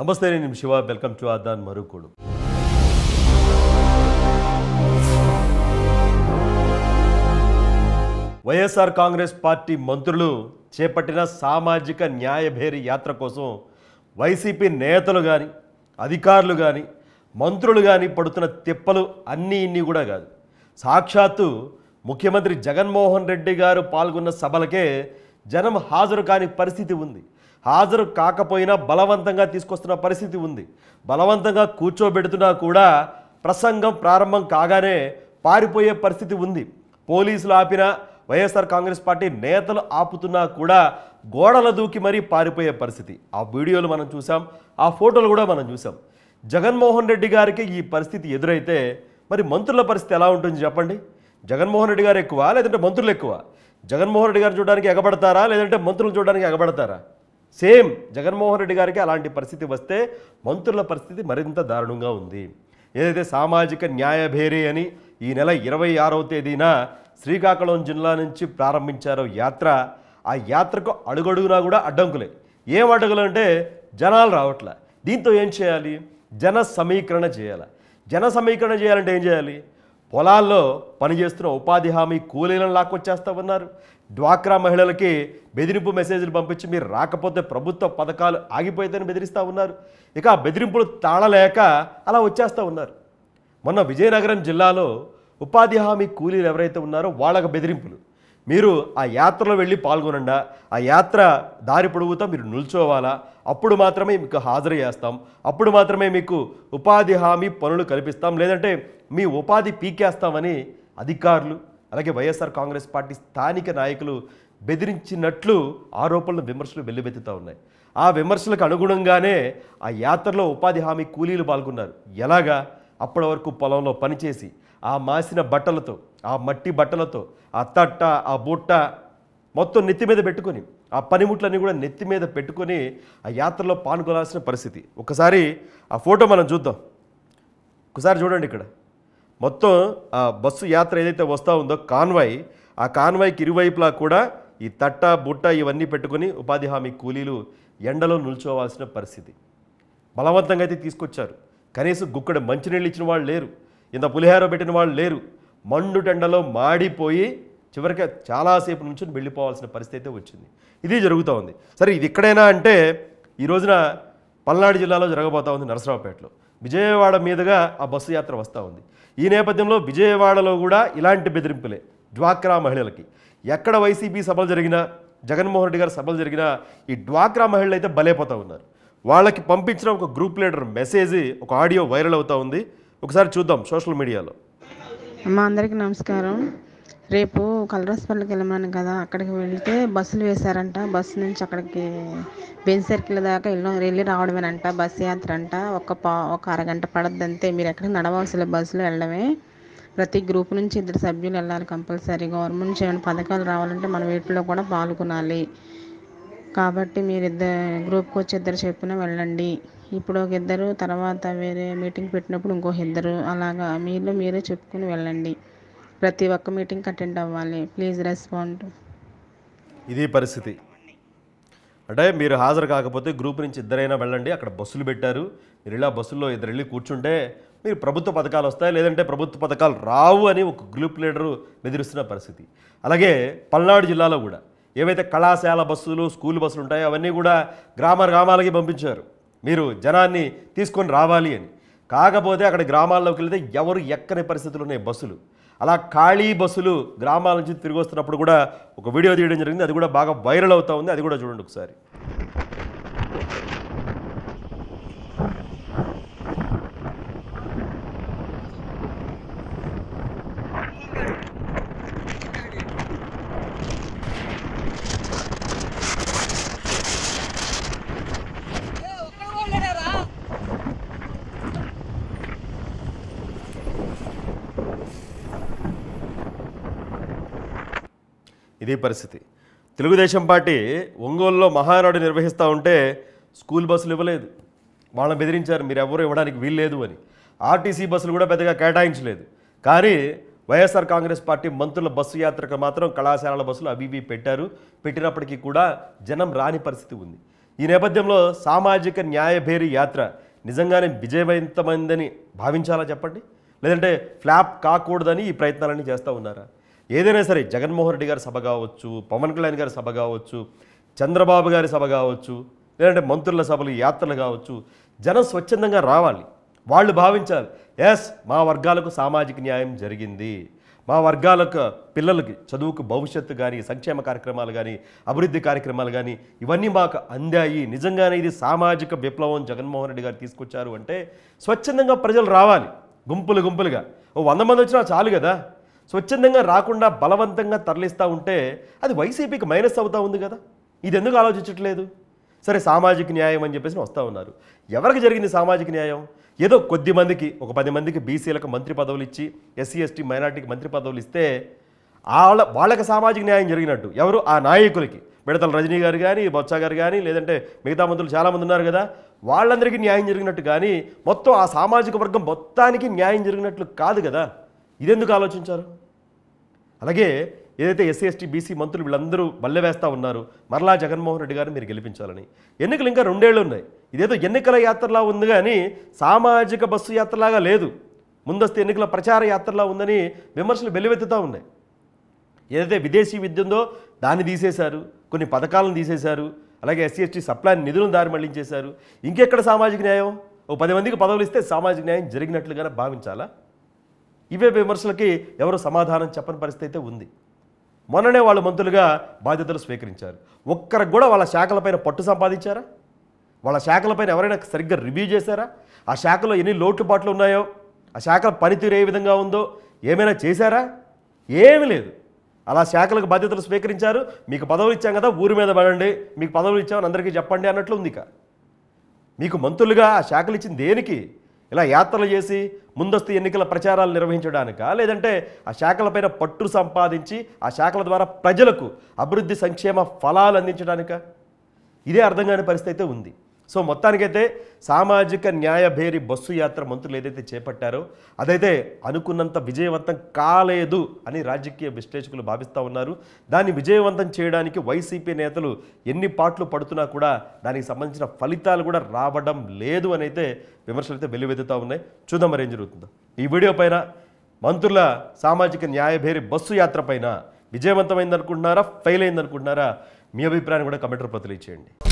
నమస్తే నేను Shiva welcome to ఆదాన్ మరుకుడు వైఎస్ఆర్ కాంగ్రెస్ పార్టీ మంత్రులు చేపట్టిన సామాజిక న్యాయభేరి యాత్ర కోసం వైసీపీ నేతలు కానీ అధికారులు కానీ మంత్రులు కానీ పడుతున్న తిప్పలు అన్నీ ఇన్ని కూడా కాదు సాక్షాత్తు ముఖ్యమంత్రి జగన్మోహన్ రెడ్డి గారు పాల్గొన్న సభలకే జనం హాజరు కాని పరిస్థితి ఉంది హాజరు కాకపోయినా బలవంతంగా తీసుకొస్తున్న పరిస్థితి ఉంది బలవంతంగా కూర్చోబెడుతున్నా కూడా ప్రసంగం ప్రారంభం కాగానే పారిపోయే పరిస్థితి ఉంది పోలీసులు ఆపిన వైఎస్ఆర్ కాంగ్రెస్ పార్టీ నేతలు ఆపుతున్నా కూడా గోడల దూకి మరీ పారిపోయే పరిస్థితి ఆ వీడియోలు మనం చూసాం ఆ ఫోటోలు కూడా మనం చూసాం జగన్మోహన్ రెడ్డి గారికి ఈ పరిస్థితి ఎదురైతే మరి మంత్రుల పరిస్థితి ఎలా ఉంటుంది చెప్పండి జగన్మోహన్ రెడ్డి గారు ఎక్కువ లేదంటే మంత్రులు ఎక్కువ జగన్మోహన్ రెడ్డి గారు చూడడానికి ఎగబడతారా లేదంటే మంత్రులు చూడడానికి ఎగబడతారా సేమ్ జగన్మోహన్ రెడ్డి గారికి అలాంటి పరిస్థితి వస్తే మంత్రుల పరిస్థితి మరింత దారుణంగా ఉంది ఏదైతే సామాజిక న్యాయ భేరే అని ఈ నెల ఇరవై ఆరవ తేదీన శ్రీకాకుళం జిల్లా నుంచి ప్రారంభించారో యాత్ర ఆ యాత్రకు అడుగడుగునా కూడా అడ్డంకులే ఏం అడ్డంకులు అంటే జనాలు రావట్లే దీంతో ఏం చేయాలి జన సమీకరణ చేయాలి జన సమీకరణ చేయాలంటే ఏం చేయాలి పొలాల్లో పనిచేస్తున్న ఉపాధి హామీ కూలీలను లాక్కొచ్చేస్తా ఉన్నారు డ్వాక్రా మహిళలకి బెదిరింపు మెసేజ్లు పంపించి మీరు రాకపోతే ప్రభుత్వ పథకాలు ఆగిపోతాయని బెదిరిస్తూ ఉన్నారు ఇక ఆ బెదిరింపులు తాళలేక అలా వచ్చేస్తూ ఉన్నారు మొన్న విజయనగరం జిల్లాలో ఉపాధి హామీ కూలీలు ఎవరైతే ఉన్నారో వాళ్ళకు బెదిరింపులు మీరు ఆ యాత్రలో వెళ్ళి పాల్గొనండా ఆ యాత్ర దారి పొడుగుతా మీరు నిల్చోవాలా అప్పుడు మాత్రమే మీకు హాజరు చేస్తాం అప్పుడు మాత్రమే మీకు ఉపాధి హామీ పనులు కల్పిస్తాం లేదంటే మీ ఉపాధి పీకేస్తామని అధికారులు అలాగే వైఎస్ఆర్ కాంగ్రెస్ పార్టీ స్థానిక నాయకులు బెదిరించినట్లు ఆరోపణలు విమర్శలు వెల్లువెత్తుతూ ఉన్నాయి ఆ విమర్శలకు అనుగుణంగానే ఆ యాత్రలో ఉపాధి హామీ కూలీలు పాల్గొన్నారు ఎలాగా అప్పటి వరకు పొలంలో పనిచేసి ఆ మాసిన బట్టలతో ఆ మట్టి బట్టలతో ఆ తట్ట ఆ బుట్ట మొత్తం నెత్తి మీద పెట్టుకొని ఆ పనిముట్లన్నీ కూడా నెత్తి మీద పెట్టుకొని ఆ యాత్రలో పాల్గొనాల్సిన పరిస్థితి ఒకసారి ఆ ఫోటో మనం చూద్దాం ఒకసారి చూడండి ఇక్కడ మొత్తం ఆ బస్సు యాత్ర ఏదైతే వస్తూ ఉందో కాన్వాయ్ ఆ కాన్వాయ్కి ఇరువైపులా కూడా ఈ తట్ట బుట్ట ఇవన్నీ పెట్టుకొని ఉపాధి హామీ కూలీలు ఎండలో నిల్చోవాల్సిన పరిస్థితి బలవంతంగా అయితే తీసుకొచ్చారు కనీసం గుక్కడ మంచినీళ్ళు ఇచ్చిన వాళ్ళు లేరు ఇంత పులిహేర పెట్టిన వాళ్ళు లేరు మండుటెండలో మాడిపోయి చివరికి చాలాసేపు నుంచి వెళ్ళిపోవాల్సిన పరిస్థితి అయితే వచ్చింది ఇది జరుగుతూ ఉంది సరే ఇది ఎక్కడైనా అంటే ఈ రోజున పల్నాడు జిల్లాలో జరగబోతా ఉంది నరసరావుపేటలో విజయవాడ మీదుగా ఆ బస్సు యాత్ర వస్తూ ఉంది ఈ నేపథ్యంలో విజయవాడలో కూడా ఇలాంటి బెదిరింపులే డ్వాక్రా మహిళలకి ఎక్కడ వైసీపీ సభలు జరిగినా జగన్మోహన్ రెడ్డి గారి సభలు జరిగినా ఈ డ్వాక్రా మహిళలు అయితే బలైపోతూ ఉన్నారు వాళ్ళకి పంపించిన ఒక గ్రూప్ లీడర్ మెసేజ్ ఒక ఆడియో వైరల్ అవుతూ ఉంది ఒకసారి చూద్దాం సోషల్ మీడియాలో అమ్మ అందరికీ నమస్కారం రేపు కలరాసుపల్లికి వెళ్ళమని కదా అక్కడికి వెళ్తే బస్సులు వేశారంట బస్సు నుంచి అక్కడికి బెంజ్ సర్కిల్ దాకా వెళ్ళి వెళ్ళి రావడమేనంట బస్సు యాత్ర అంట ఒక పా ఒక అరగంట పడద్దంతే మీరు ఎక్కడికి నడవలసిన బస్సులు వెళ్ళడమే ప్రతి గ్రూప్ నుంచి ఇద్దరు సభ్యులు వెళ్ళాలి కంపల్సరీ గవర్నమెంట్ నుంచి ఏమైనా పథకాలు రావాలంటే మన వీటిలో కూడా పాల్గొనాలి కాబట్టి మీరు ఇద్దరు గ్రూప్కి వచ్చి ఇద్దరు చెప్పిన వెళ్ళండి ఇప్పుడు ఒక ఇద్దరు తర్వాత వేరే మీటింగ్ పెట్టినప్పుడు ఇంకొక ఇద్దరు అలాగా మీరు మీరే చెప్పుకుని వెళ్ళండి ప్రతి ఒక్క మీటింగ్ అటెండ్ అవ్వాలి ప్లీజ్ రెస్పాండ్ ఇది పరిస్థితి అంటే మీరు హాజరు కాకపోతే గ్రూప్ నుంచి ఇద్దరైనా వెళ్ళండి అక్కడ బస్సులు పెట్టారు మీరు ఇలా బస్సుల్లో ఇద్దరు వెళ్ళి కూర్చుంటే మీరు ప్రభుత్వ పథకాలు వస్తాయి లేదంటే ప్రభుత్వ పథకాలు రావు అని ఒక గ్రూప్ లీడరు బెదిరిస్తున్న పరిస్థితి అలాగే పల్నాడు జిల్లాలో కూడా ఏవైతే కళాశాల బస్సులు స్కూల్ బస్సులు ఉంటాయో అవన్నీ కూడా గ్రామ గ్రామాలకి పంపించారు మీరు జనాన్ని తీసుకొని రావాలి అని కాకపోతే అక్కడ గ్రామాల్లోకి వెళ్తే ఎవరు ఎక్కని పరిస్థితులు ఉన్నాయి బస్సులు అలా ఖాళీ బస్సులు గ్రామాల నుంచి తిరిగి వస్తున్నప్పుడు కూడా ఒక వీడియో తీయడం జరిగింది అది కూడా బాగా వైరల్ అవుతూ ఉంది అది కూడా చూడండి ఒకసారి ఇది పరిస్థితి తెలుగుదేశం పార్టీ ఒంగోలులో మహానాడు నిర్వహిస్తూ ఉంటే స్కూల్ బస్సులు ఇవ్వలేదు వాళ్ళని బెదిరించారు మీరు ఎవరు ఇవ్వడానికి వీల్లేదు అని ఆర్టీసీ బస్సులు కూడా పెద్దగా కేటాయించలేదు కానీ వైఎస్ఆర్ కాంగ్రెస్ పార్టీ మంత్రుల బస్సు యాత్రకు మాత్రం కళాశాలల బస్సులు అవి ఇవి పెట్టారు పెట్టినప్పటికీ కూడా జనం రాని పరిస్థితి ఉంది ఈ నేపథ్యంలో సామాజిక న్యాయభేరి యాత్ర నిజంగానే విజయవంతమైందని భావించాలా చెప్పండి లేదంటే ఫ్లాప్ కాకూడదని ఈ ప్రయత్నాలన్నీ చేస్తూ ఉన్నారా ఏదైనా సరే జగన్మోహన్ రెడ్డి గారి సభ కావచ్చు పవన్ కళ్యాణ్ గారి సభ కావచ్చు చంద్రబాబు గారి సభ కావచ్చు లేదంటే మంత్రుల సభలు యాత్రలు కావచ్చు జనం స్వచ్ఛందంగా రావాలి వాళ్ళు భావించాలి ఎస్ మా వర్గాలకు సామాజిక న్యాయం జరిగింది మా వర్గాలకు పిల్లలకి చదువుకు భవిష్యత్తు కానీ సంక్షేమ కార్యక్రమాలు కానీ అభివృద్ధి కార్యక్రమాలు కానీ ఇవన్నీ మాకు అందాయి నిజంగానే ఇది సామాజిక విప్లవం జగన్మోహన్ రెడ్డి గారు తీసుకొచ్చారు అంటే స్వచ్ఛందంగా ప్రజలు రావాలి గుంపులు గుంపులుగా ఓ వంద మంది వచ్చినా చాలు కదా స్వచ్ఛందంగా రాకుండా బలవంతంగా తరలిస్తూ ఉంటే అది వైసీపీకి మైనస్ అవుతూ ఉంది కదా ఇది ఎందుకు ఆలోచించట్లేదు సరే సామాజిక న్యాయం అని చెప్పేసి వస్తూ ఉన్నారు ఎవరికి జరిగింది సామాజిక న్యాయం ఏదో కొద్ది మందికి ఒక పది మందికి బీసీలకు మంత్రి పదవులు ఇచ్చి ఎస్సీ ఎస్టీ మైనార్టీకి మంత్రి పదవులు ఇస్తే వాళ్ళ వాళ్ళకి సామాజిక న్యాయం జరిగినట్టు ఎవరు ఆ నాయకులకి మిడతల రజనీ గారు కానీ బొత్స గారు కానీ లేదంటే మిగతా మంత్రులు చాలామంది ఉన్నారు కదా వాళ్ళందరికీ న్యాయం జరిగినట్టు కానీ మొత్తం ఆ సామాజిక వర్గం మొత్తానికి న్యాయం జరిగినట్లు కాదు కదా ఇదెందుకు ఆలోచించారు అలాగే ఏదైతే ఎస్సీ ఎస్టీ బీసీ మంత్రులు వీళ్ళందరూ బల్లె వేస్తూ ఉన్నారు మరలా జగన్మోహన్ రెడ్డి గారిని మీరు గెలిపించాలని ఎన్నికలు ఇంకా రెండేళ్ళు ఉన్నాయి ఇదేదో ఎన్నికల యాత్రలా ఉంది కానీ సామాజిక బస్సు యాత్రలాగా లేదు ముందస్తు ఎన్నికల ప్రచార యాత్రలా ఉందని విమర్శలు వెల్లువెత్తుతూ ఉన్నాయి ఏదైతే విదేశీ విద్య ఉందో దాన్ని తీసేశారు కొన్ని పథకాలను తీసేశారు అలాగే ఎస్సీ ఎస్టీ సప్లాన్ నిధులను దారి మళ్లించేశారు ఇంకెక్కడ సామాజిక న్యాయం ఓ పది మందికి పదవులు ఇస్తే సామాజిక న్యాయం జరిగినట్లుగానే భావించాలా ఇవే విమర్శలకి ఎవరు సమాధానం చెప్పని పరిస్థితి అయితే ఉంది మొన్ననే వాళ్ళు మంత్రులుగా బాధ్యతలు స్వీకరించారు ఒక్కరికి కూడా వాళ్ళ శాఖలపైన పట్టు సంపాదించారా వాళ్ళ శాఖలపైన ఎవరైనా సరిగ్గా రివ్యూ చేశారా ఆ శాఖలో ఎన్ని లోటుపాట్లు ఉన్నాయో ఆ శాఖల పనితీరు ఏ విధంగా ఉందో ఏమైనా చేశారా ఏమీ లేదు అలా శాఖలకు బాధ్యతలు స్వీకరించారు మీకు పదవులు ఇచ్చాం కదా ఊరి మీద పడండి మీకు పదవులు ఇచ్చామని అందరికీ చెప్పండి అన్నట్లు ఉంది ఇక మీకు మంత్రులుగా ఆ శాఖలు ఇచ్చింది దేనికి ఇలా యాత్రలు చేసి ముందస్తు ఎన్నికల ప్రచారాలు నిర్వహించడానికా లేదంటే ఆ శాఖలపైన పట్టు సంపాదించి ఆ శాఖల ద్వారా ప్రజలకు అభివృద్ధి సంక్షేమ ఫలాలు అందించడానికా ఇదే అర్థం కాని పరిస్థితి అయితే ఉంది సో మొత్తానికైతే సామాజిక న్యాయభేరి బస్సు యాత్ర మంత్రులు ఏదైతే చేపట్టారో అదైతే అనుకున్నంత విజయవంతం కాలేదు అని రాజకీయ విశ్లేషకులు భావిస్తూ ఉన్నారు దాన్ని విజయవంతం చేయడానికి వైసీపీ నేతలు ఎన్ని పాటలు పడుతున్నా కూడా దానికి సంబంధించిన ఫలితాలు కూడా రావడం లేదు అని అయితే విమర్శలు అయితే వెలువెత్తుతూ ఉన్నాయి చూద్దాం మరి ఏం జరుగుతుందో ఈ వీడియో పైన మంత్రుల సామాజిక న్యాయభేరి బస్సు యాత్ర పైన విజయవంతమైందనుకుంటున్నారా ఫెయిల్ అయిందనుకుంటున్నారా మీ అభిప్రాయాన్ని కూడా కమెంట్ రూపంలో తెలియచేయండి